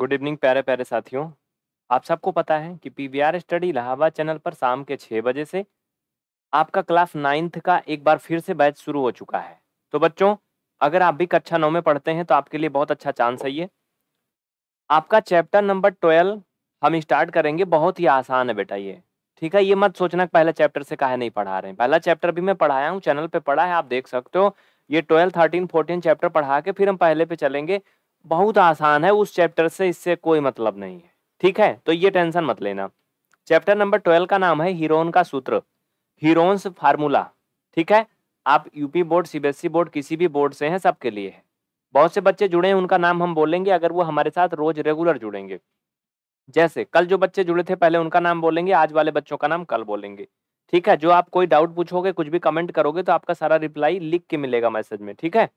Good evening प्यारे प्यारे साथियों आप सबको पता है कि पी स्टडी इलाहाबाद चैनल पर शाम के छः बजे से आपका क्लास नाइन्थ का एक बार फिर से बैच शुरू हो चुका है तो बच्चों अगर आप भी कक्षा नौ में पढ़ते हैं तो आपके लिए बहुत अच्छा चांस है ये आपका चैप्टर नंबर ट्वेल्व हम स्टार्ट करेंगे बहुत ही आसान है बेटा ये ठीक है ये मत सोचना कि पहले चैप्टर से काहे नहीं पढ़ा रहे हैं पहला चैप्टर भी मैं पढ़ाया हूँ चैनल पे पढ़ा है आप देख सकते हो ये ट्वेल्व थर्टीन फोर्टीन चैप्टर पढ़ा के फिर हम पहले पे चलेंगे बहुत आसान है उस चैप्टर से इससे कोई मतलब नहीं है ठीक है तो ये टेंशन मत लेना चैप्टर नंबर ट्वेल्व का नाम है हीरोन का सूत्र हीरोन्स फार्मूला ठीक है आप यूपी बोर्ड सीबीएसई बोर्ड किसी भी बोर्ड से हैं सबके लिए है बहुत से बच्चे जुड़े हैं उनका नाम हम बोलेंगे अगर वो हमारे साथ रोज रेगुलर जुड़ेंगे जैसे कल जो बच्चे जुड़े थे पहले उनका नाम बोलेंगे आज वाले बच्चों का नाम कल बोलेंगे ठीक है जो आप कोई डाउट पूछोगे कुछ भी कमेंट करोगे तो आपका सारा रिप्लाई लिख के मिलेगा मैसेज में ठीक है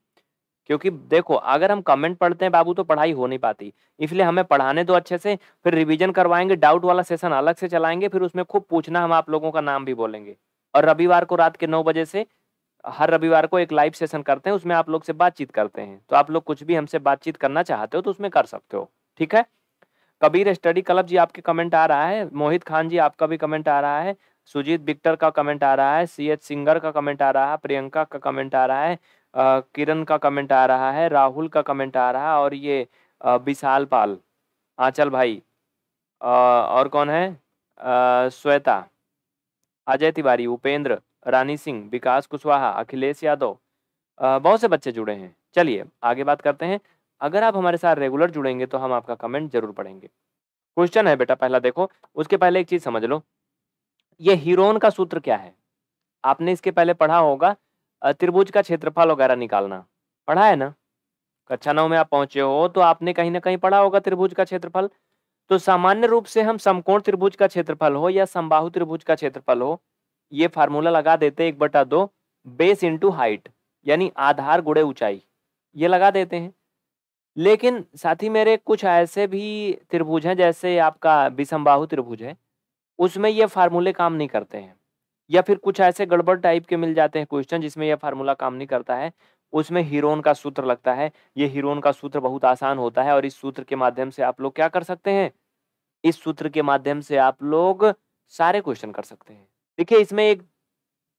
क्योंकि देखो अगर हम कमेंट पढ़ते हैं बाबू तो पढ़ाई हो नहीं पाती इसलिए हमें पढ़ाने दो अच्छे से फिर रिवीजन करवाएंगे डाउट वाला सेशन अलग से चलाएंगे फिर उसमें खूब पूछना हम आप लोगों का नाम भी बोलेंगे और रविवार को रात के नौ बजे से हर रविवार को एक लाइव सेशन करते हैं उसमें आप लोग से बातचीत करते हैं तो आप लोग कुछ भी हमसे बातचीत करना चाहते हो तो उसमें कर सकते हो ठीक है कबीर स्टडी क्लब जी आपके कमेंट आ रहा है मोहित खान जी आपका भी कमेंट आ रहा है सुजीत बिक्टर का कमेंट आ रहा है सी एच सिंगर का कमेंट आ रहा है प्रियंका का कमेंट आ रहा है किरण का कमेंट आ रहा है राहुल का कमेंट आ रहा है और ये विशाल पाल आंचल हाँ, भाई और कौन है श्वेता अजय तिवारी उपेंद्र रानी सिंह विकास कुशवाहा अखिलेश यादव बहुत से बच्चे जुड़े हैं चलिए आगे बात करते हैं अगर आप हमारे साथ रेगुलर जुड़ेंगे तो हम आपका कमेंट जरूर पढ़ेंगे क्वेश्चन है बेटा पहला देखो उसके पहले एक चीज समझ लो ये हीरोन का सूत्र क्या है आपने इसके पहले पढ़ा होगा त्रिभुज का क्षेत्रफल वगैरह निकालना पढ़ा है ना कक्षा नौ में आप पहुंचे हो तो आपने कहीं ना कहीं पढ़ा होगा त्रिभुज का क्षेत्रफल तो सामान्य रूप से हम समकोण त्रिभुज का क्षेत्रफल हो या समबाहु त्रिभुज का क्षेत्रफल हो ये फार्मूला लगा देते एक बटा दो बेस इंटू हाइट यानी आधार गुड़े ऊंचाई ये लगा देते हैं लेकिन साथी मेरे कुछ ऐसे भी त्रिभुज हैं जैसे आपका विषमबाहु त्रिभुज है उसमें ये फार्मूले काम नहीं करते हैं या फिर कुछ ऐसे गड़बड़ टाइप के मिल जाते हैं क्वेश्चन जिसमें यह फार्मूला काम नहीं करता है उसमें हीरोन का सूत्र लगता है ये हीरोन का सूत्र बहुत आसान होता है और इस सूत्र के माध्यम से आप लोग क्या कर सकते हैं इस सूत्र के माध्यम से आप लोग सारे क्वेश्चन कर सकते हैं देखिए इसमें एक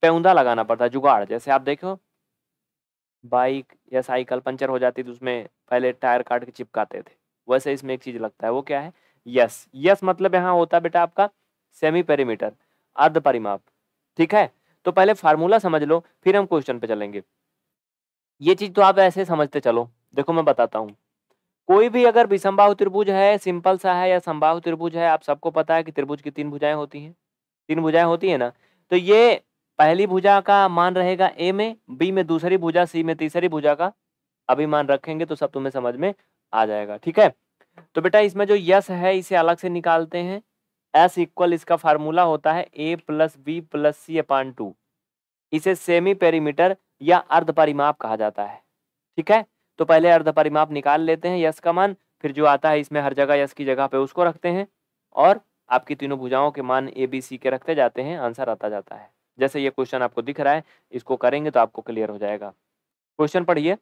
पैउदा लगाना पड़ता है जुगाड़ जैसे आप देखो बाइक या साइकिल पंचर हो जाती तो उसमें पहले टायर काट के चिपकाते थे वैसे इसमें एक चीज लगता है वो क्या है यस यस मतलब यहाँ होता है बेटा आपका सेमी पेरीमीटर अर्ध परिमाप ठीक है तो पहले फार्मूला समझ लो फिर हम क्वेश्चन पे चलेंगे ये चीज तो आप ऐसे समझते चलो देखो मैं बताता हूँ कोई भी अगर विसंबाहु त्रिभुज है सिंपल सा है या संबाहु त्रिभुज है आप सबको पता है कि त्रिभुज की तीन भुजाएं होती हैं तीन भुजाएं होती है ना तो ये पहली भुजा का मान रहेगा ए में बी में दूसरी भुजा सी में तीसरी भुजा का अभी मान रखेंगे तो सब तुम्हें समझ में आ जाएगा ठीक है तो बेटा इसमें जो यस है इसे अलग से निकालते हैं एस इक्वल इसका फार्मूला होता है A plus B plus C upon two इसे सेमी पेरीमीटर या अर्ध परिमाप कहा जाता है ठीक है तो पहले अर्ध परिमाप निकाल लेते हैं यस का मान फिर जो आता है इसमें हर जगह यस की जगह पे उसको रखते हैं और आपकी तीनों भुजाओं के मान ए बी सी के रखते जाते हैं आंसर आता जाता है जैसे ये क्वेश्चन आपको दिख रहा है इसको करेंगे तो आपको क्लियर हो जाएगा क्वेश्चन पढ़िए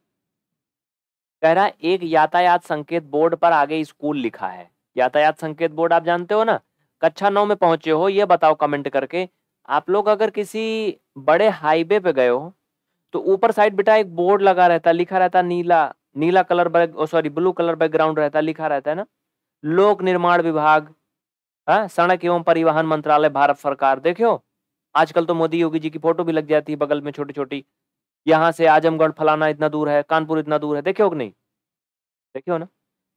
कह रहा है एक यातायात संकेत बोर्ड पर आगे स्कूल लिखा है यातायात संकेत बोर्ड आप जानते हो ना कक्षा नौ में पहुंचे हो ये बताओ कमेंट करके आप लोग अगर किसी बड़े हाईवे पे गए हो तो ऊपर साइड बेटा एक बोर्ड लगा रहता लिखा रहता नीला नीला colour sorry blue colour background रहता लिखा रहता है ना लोक निर्माण विभाग हाँ, सड़क एवं परिवहन मंत्रालय भारत सरकार देखियो आजकल तो मोदी योगी जी की फोटो भी लग जाती है बगल में छोटी छोटी यहाँ से आजमगढ़ फलाना इतना दूर है कानपुर इतना दूर है देखियो कि नहीं देखियो ना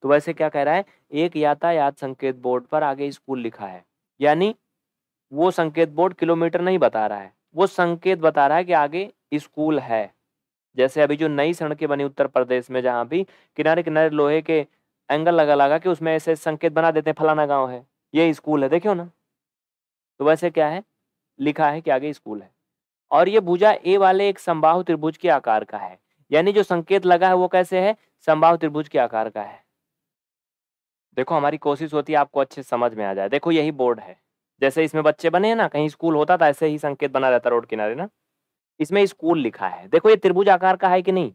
तो वैसे क्या कह रहा है एक यातायात संकेत बोर्ड पर आगे स्कूल लिखा है यानी वो संकेत बोर्ड किलोमीटर नहीं बता रहा है वो संकेत बता रहा है कि आगे स्कूल है जैसे अभी जो नई सड़कें बनी उत्तर प्रदेश में जहाँ भी किनारे किनारे लोहे के एंगल लगा लगा के उसमें ऐसे संकेत बना देते हैं फलाना गांव है ये स्कूल है देखियो ना तो वैसे क्या है लिखा है कि आगे स्कूल है और ये भुजा ए वाले एक संभाव त्रिभुज के आकार का है यानी जो संकेत लगा है वो कैसे है संभाव त्रिभुज के आकार का है देखो हमारी कोशिश होती है आपको अच्छे समझ में आ जाए देखो यही बोर्ड है जैसे इसमें बच्चे बने हैं ना कहीं स्कूल होता था ऐसे ही संकेत बना रहता रोड किनारे ना इसमें स्कूल लिखा है देखो ये त्रिभुज आकार का है कि नहीं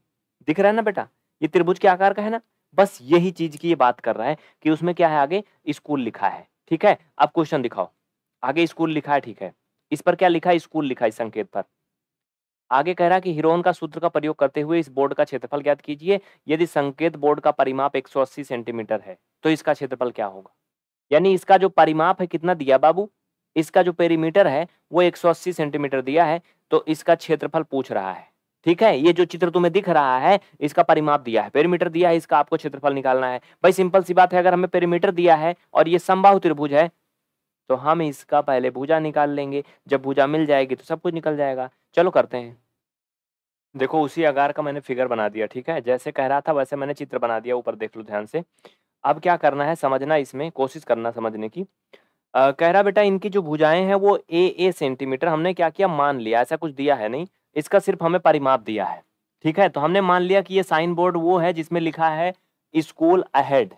दिख रहा है ना बेटा ये त्रिभुज के आकार का है ना बस यही चीज की ये बात कर रहा है कि उसमें क्या है आगे स्कूल लिखा है ठीक है अब क्वेश्चन दिखाओ आगे स्कूल लिखा है ठीक है इस पर क्या लिखा है स्कूल लिखा है संकेत पर आगे कह रहा है कि हिरोन का सूत्र का प्रयोग करते हुए इस बोर्ड का क्षेत्रफल ज्ञात कीजिए यदि संकेत बोर्ड का परिमाप 180 सेंटीमीटर है तो इसका क्षेत्रफल क्या होगा यानी इसका जो परिमाप है कितना दिया बाबू इसका जो पेरीमीटर है वो 180 सेंटीमीटर दिया है तो इसका क्षेत्रफल पूछ रहा है ठीक है ये जो चित्र तुम्हें दिख रहा है इसका परिमाप दिया है पेरीमीटर दिया है इसका आपको क्षेत्रफल निकालना है भाई सिंपल सी बात है अगर हमें पेरीमीटर दिया है और ये संभाव त्रिभुज है तो हम इसका पहले भुजा निकाल लेंगे जब भुजा मिल जाएगी तो सब कुछ निकल जाएगा चलो करते हैं देखो उसी आकार का मैंने फिगर बना दिया ठीक है जैसे कह रहा था वैसे मैंने चित्र बना दिया ऊपर देख लो ध्यान से अब क्या करना है समझना इसमें कोशिश करना समझने की आ, कह रहा बेटा इनकी जो भुजाएं हैं वो ए ए सेंटीमीटर हमने क्या किया मान लिया ऐसा कुछ दिया है नहीं इसका सिर्फ हमें परिमाप दिया है ठीक है तो हमने मान लिया कि ये साइन बोर्ड वो है जिसमें लिखा है स्कूल अहेड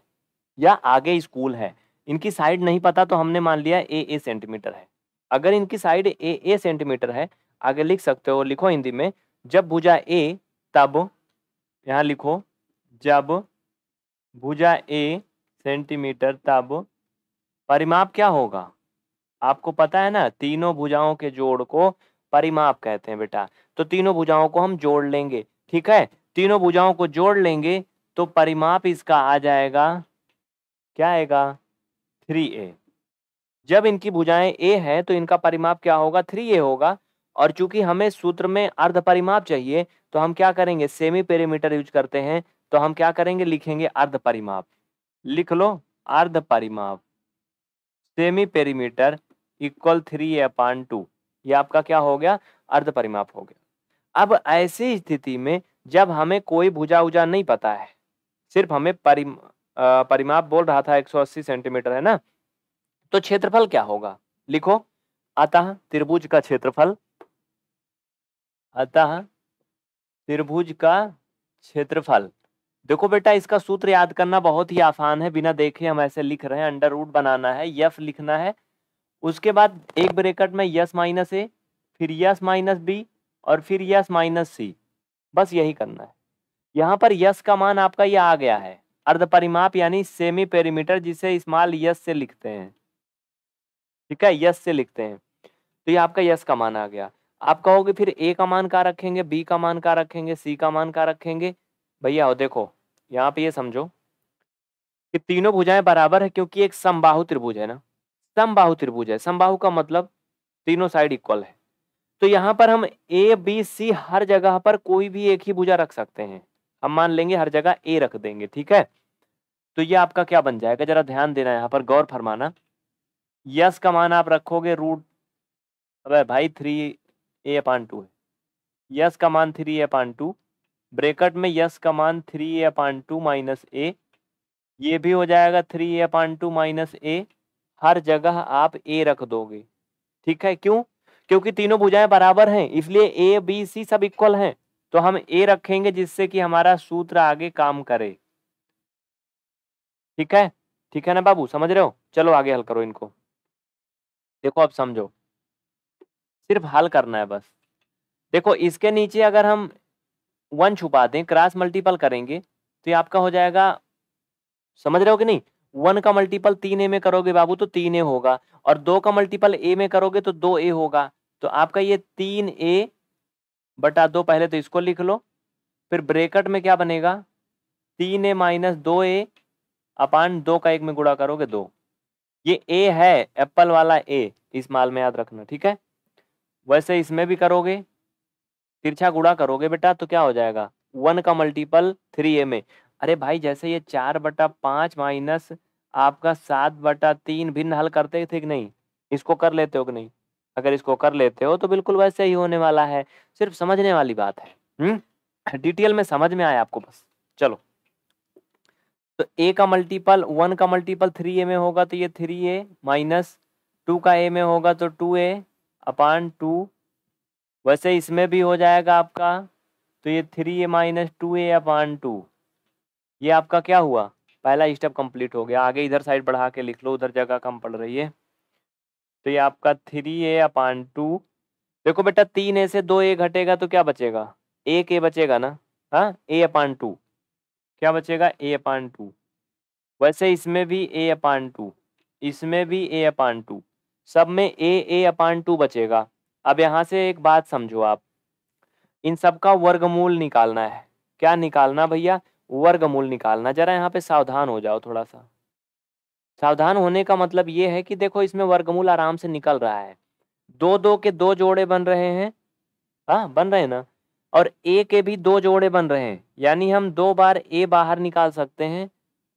या आगे स्कूल है इनकी साइड नहीं पता तो हमने मान लिया ए ए सेंटीमीटर है अगर इनकी साइड ए ए सेंटीमीटर है आगे लिख सकते हो लिखो हिंदी में जब भुजा ए तब यहाँ लिखो जब भुजा ए सेंटीमीटर तब परिमाप क्या होगा आपको पता है ना तीनों भुजाओं के जोड़ को परिमाप कहते हैं बेटा तो तीनों भुजाओं को हम जोड़ लेंगे ठीक है तीनों भुजाओं को जोड़ लेंगे तो परिमाप इसका आ जाएगा क्या आएगा थ्री ए जब इनकी भुजाएं ए है तो इनका परिमाप क्या होगा थ्री ए होगा और चूंकि हमें सूत्र में अर्ध परिमाप चाहिए तो हम क्या करेंगे सेमी पेरीमीटर यूज करते हैं तो हम क्या करेंगे लिखेंगे अर्ध परिमाप लिख लो अर्ध परिमाप semi perimeter equal three upon two ये आपका क्या हो गया अर्ध परिमाप हो गया अब ऐसी स्थिति में जब हमें कोई भुजा उजा नहीं पता है सिर्फ हमें परिम परिमाप बोल रहा था 180 सेंटीमीटर है ना तो क्षेत्रफल क्या होगा लिखो अतः त्रिभुज का क्षेत्रफल अतः त्रिभुज का क्षेत्रफल देखो बेटा इसका सूत्र याद करना बहुत ही आसान है बिना देखे हम ऐसे लिख रहे हैं अंडर रूट बनाना है यफ लिखना है उसके बाद एक ब्रेकट में यस माइनस ए फिर यस माइनस बी और फिर यस माइनस सी बस यही करना है यहाँ पर यस का मान आपका ये आ गया है अर्ध परिमाप यानी सेमी पेरीमीटर जिसे इस्माल यस से लिखते हैं ठीक है यस से लिखते हैं तो ये आपका यस का मान आ गया आप कहोगे फिर ए का मान का रखेंगे बी का मान का रखेंगे सी का मान का रखेंगे भैया और देखो यहाँ पे ये समझो कि तीनों भुजाएं बराबर है क्योंकि एक समबाहु त्रिभुज है ना समबाहु त्रिभुज है समबाहु का मतलब तीनों साइड इक्वल है तो यहाँ पर हम ए बी सी हर जगह पर कोई भी एक ही भुजा रख सकते हैं हम मान लेंगे हर जगह ए रख देंगे ठीक है तो ये आपका क्या बन जाएगा जरा ध्यान देना यहाँ पर गौर फरमाना यस का मान आप रखोगे रूट अब भाई थ्री ए अपान टू है यस का मान three A upon two bracket में यस का मान three A upon two minus A ये भी हो जाएगा three A upon two minus A हर जगह आप ए रख दोगे ठीक है क्यों क्योंकि तीनों भुजाएं बराबर हैं इसलिए ए बी सी सब इक्वल हैं तो हम ए रखेंगे जिससे कि हमारा सूत्र आगे काम करे ठीक है ठीक है ना बाबू समझ रहे हो चलो आगे हल करो इनको देखो अब समझो सिर्फ हल करना है बस देखो इसके नीचे अगर हम वन छुपा दें क्रॉस मल्टीपल करेंगे तो ये आपका हो जाएगा समझ रहे हो कि नहीं वन का मल्टीपल तीन ए में करोगे बाबू तो तीन ए होगा और दो का मल्टीपल ए में करोगे तो दो ए होगा तो आपका ये तीन ए बटा दो पहले तो इसको लिख लो फिर ब्रेकट में क्या बनेगा तीन ए माइनस दो ए अपान दो का एक में गुड़ा करोगे दो ये ए है एप्पल वाला ए इस माल में याद रखना ठीक है वैसे इसमें भी करोगे तिरछा गुड़ा करोगे बेटा तो क्या हो जाएगा वन का मल्टीपल थ्री ए में अरे भाई जैसे ये चार बटा पांच माइनस आपका सात बटा तीन भिन्न हल करते थे कि नहीं इसको कर लेते हो कि नहीं अगर इसको कर लेते हो तो बिल्कुल वैसे ही होने वाला है सिर्फ समझने वाली बात है डिटेल हम्म? में समझ में आया आपको बस चलो तो ए का मल्टीपल वन का मल्टीपल थ्री ए में होगा तो ये थ्री ए माइनस टू का ए में होगा तो टू ए अपान टू वैसे इसमें भी हो जाएगा आपका तो ये three a minus two a upon two ये आपका क्या हुआ पहला स्टेप कंप्लीट हो गया आगे इधर साइड बढ़ा के लिख लो उधर जगह कम पड़ रही है तो ये आपका थ्री ए अपान टू देखो बेटा तीन ए से दो ए घटेगा तो क्या बचेगा एक ए बचेगा ना हाँ ए अपान टू क्या बचेगा ए अपान टू वैसे इसमें भी ए अपान टू इसमें भी ए अपान टू सब में ए ए अपान टू बचेगा अब यहाँ से एक बात समझो आप इन सब का वर्गमूल निकालना है क्या निकालना भैया वर्गमूल निकालना जरा यहाँ पे सावधान हो जाओ थोड़ा सा सावधान होने का मतलब ये है कि देखो इसमें वर्गमूल आराम से निकल रहा है दो दो के दो जोड़े बन रहे हैं हाँ बन रहे ना और ए के भी दो जोड़े बन रहे हैं यानी हम दो बार ए बाहर निकाल सकते हैं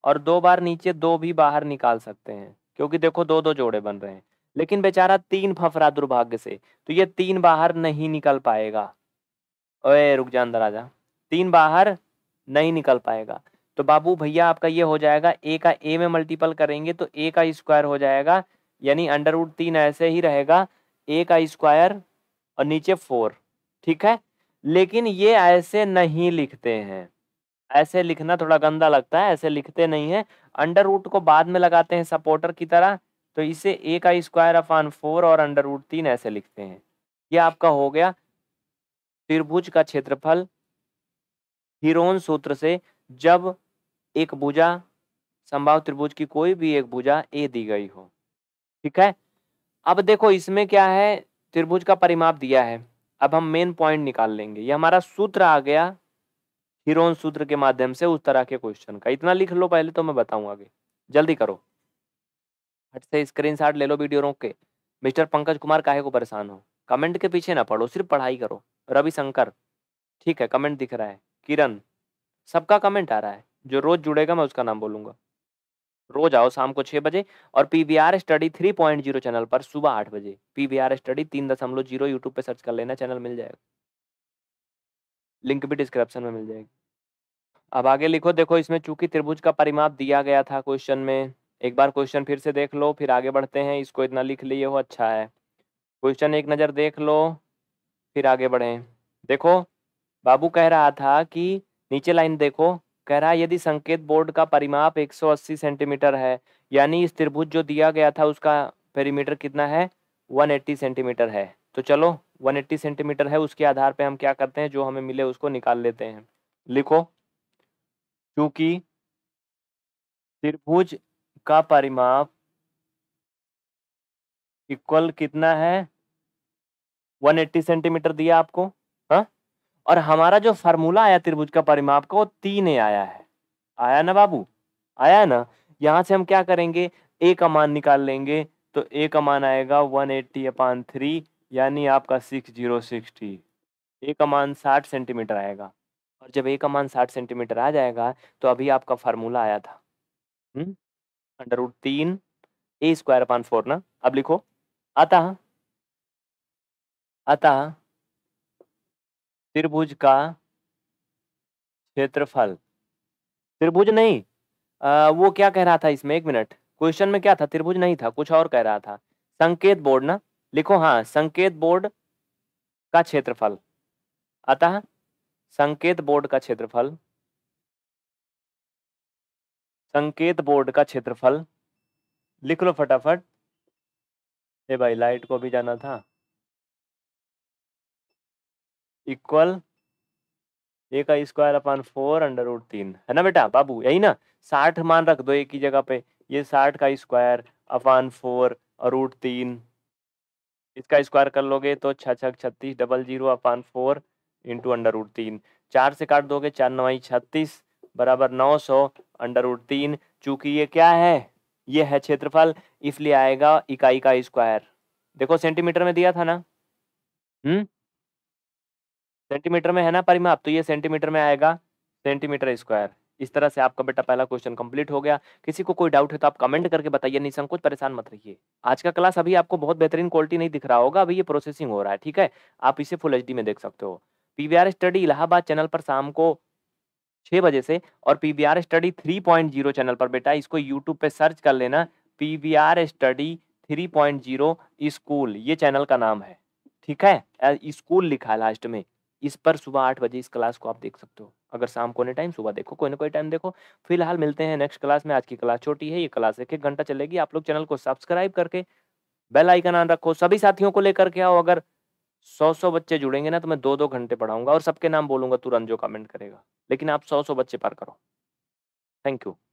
और दो बार नीचे दो भी बाहर निकाल सकते हैं क्योंकि देखो दो दो जोड़े बन रहे हैं लेकिन बेचारा तीन फफरा दुर्भाग्य से तो ये तीन बाहर नहीं निकल पाएगा ओए रुक जा अंदर आजा तीन बाहर नहीं निकल पाएगा तो बाबू भैया आपका ये हो जाएगा ए का ए में मल्टीपल करेंगे तो ए का स्क्वायर हो जाएगा यानी अंडर रूट तीन ऐसे ही रहेगा ए का स्क्वायर और नीचे फोर ठीक है लेकिन ये ऐसे नहीं लिखते हैं ऐसे लिखना थोड़ा गंदा लगता है ऐसे लिखते नहीं है अंडर रूट को बाद में लगाते हैं सपोर्टर की तरह तो इसे ए का स्क्वायर अपान फोर और अंडर रूट तीन ऐसे लिखते हैं ये आपका हो गया त्रिभुज का क्षेत्रफल हिरोन सूत्र से जब एक भुजा संभाव त्रिभुज की कोई भी एक भुजा ए दी गई हो ठीक है अब देखो इसमें क्या है त्रिभुज का परिमाप दिया है अब हम मेन पॉइंट निकाल लेंगे ये हमारा सूत्र आ गया हिरोन सूत्र के माध्यम से उस तरह के क्वेश्चन का इतना लिख लो पहले तो मैं बताऊँ आगे जल्दी करो हट से स्क्रीनशॉट ले लो वीडियो रोक के मिस्टर पंकज कुमार काहे को परेशान हो कमेंट के पीछे ना पढ़ो सिर्फ पढ़ाई करो रविशंकर ठीक है कमेंट दिख रहा है किरण सबका कमेंट आ रहा है जो रोज जुड़ेगा मैं उसका नाम बोलूंगा रोज आओ शाम को छह बजे और P V R study three point zero channel पर सुबह आठ बजे पी वी आर स्टडी तीन दशमलव जीरो यूट्यूब पर सर्च कर लेना चैनल मिल जाएगा लिंक भी डिस्क्रिप्शन में मिल जाएगी अब आगे लिखो देखो इसमें चूंकि त्रिभुज का परिमाप दिया गया था क्वेश्चन में एक बार क्वेश्चन फिर से देख लो फिर आगे बढ़ते हैं इसको इतना लिख लिए हो अच्छा है क्वेश्चन एक नज़र देख लो फिर आगे बढ़ें देखो बाबू कह रहा था कि नीचे लाइन देखो कह रहा है यदि संकेत बोर्ड का परिमाप 180 सेंटीमीटर है यानी इस त्रिभुज जो दिया गया था उसका पेरीमीटर कितना है 180 सेंटीमीटर है तो चलो 180 सेंटीमीटर है उसके आधार पे हम क्या करते हैं जो हमें मिले उसको निकाल लेते हैं लिखो क्योंकि त्रिभुज का परिमाप इक्वल कितना है 180 सेंटीमीटर दिया आपको हा? और हमारा जो फार्मूला आया त्रिभुज का परिमाप का वो तीन आया है आया ना बाबू आया ना यहां से हम क्या करेंगे ए का मान निकाल लेंगे तो ए का मान आएगा 180 एट्टी अपान थ्री यानी आपका सिक्स जीरो सिक्सटी ए का मान साठ सेंटीमीटर आएगा और जब ए का मान साठ सेंटीमीटर आ जाएगा तो अभी आपका फार्मूला आया था हुँ? हम्म? अंडर रूट तीन ए स्क्वायर अपान फोर ना अब लिखो अतः अतः त्रिभुज का क्षेत्रफल त्रिभुज नहीं आ, वो क्या कह रहा था इसमें एक मिनट क्वेश्चन में क्या था त्रिभुज नहीं था कुछ और कह रहा था संकेत बोर्ड ना लिखो हाँ संकेत बोर्ड का क्षेत्रफल अतः संकेत बोर्ड का क्षेत्रफल संकेत बोर्ड का क्षेत्रफल लिख लो फटाफट ए भाई लाइट को भी जाना था इक्वल ए का square upon four under root तीन है ना बेटा बाबू यही ना साठ मान रख दो एक ही जगह पे ये साठ का स्क्वायर अपान फोर और रूट तीन इसका स्क्वायर कर लोगे तो छ छ छत्तीस double zero upon four into under root तीन चार से काट दोगे चार नवाई छत्तीस बराबर नौ सौ अंडर रूट तीन चूंकि ये क्या है ये है क्षेत्रफल इसलिए आएगा इकाई का स्क्वायर देखो सेंटीमीटर में दिया था ना हम्म सेंटीमीटर में है ना परिमाप तो ये सेंटीमीटर में आएगा सेंटीमीटर स्क्वायर इस तरह से आपका बेटा पहला क्वेश्चन कंप्लीट हो गया किसी को कोई डाउट है तो आप कमेंट करके बताइए नहीं संकोच परेशान मत रहिए आज का क्लास अभी आपको बहुत बेहतरीन क्वालिटी नहीं दिख रहा होगा अभी ये प्रोसेसिंग हो रहा है ठीक है आप इसे फुल एच में देख सकते हो पीवीआर स्टडी इलाहाबाद चैनल पर शाम को छः बजे से और पी स्टडी थ्री चैनल पर बेटा इसको यूट्यूब पे सर्च कर लेना P study three point zero school ये चैनल का नाम है ठीक है स्कूल लिखा है लास्ट में इस पर सुबह आठ बजे इस क्लास को आप देख सकते हो अगर शाम को नहीं टाइम सुबह देखो कोई ना कोई टाइम देखो फिलहाल मिलते हैं नेक्स्ट क्लास में आज की क्लास छोटी है ये क्लास एक एक घंटा चलेगी आप लोग चैनल को सब्सक्राइब करके बेल आइकन ऑन रखो सभी साथियों को लेकर के आओ अगर सौ सौ बच्चे जुड़ेंगे ना तो मैं दो दो घंटे पढ़ाऊंगा और सबके नाम बोलूंगा तुरंत जो कमेंट करेगा लेकिन आप सौ सौ बच्चे पार करो थैंक यू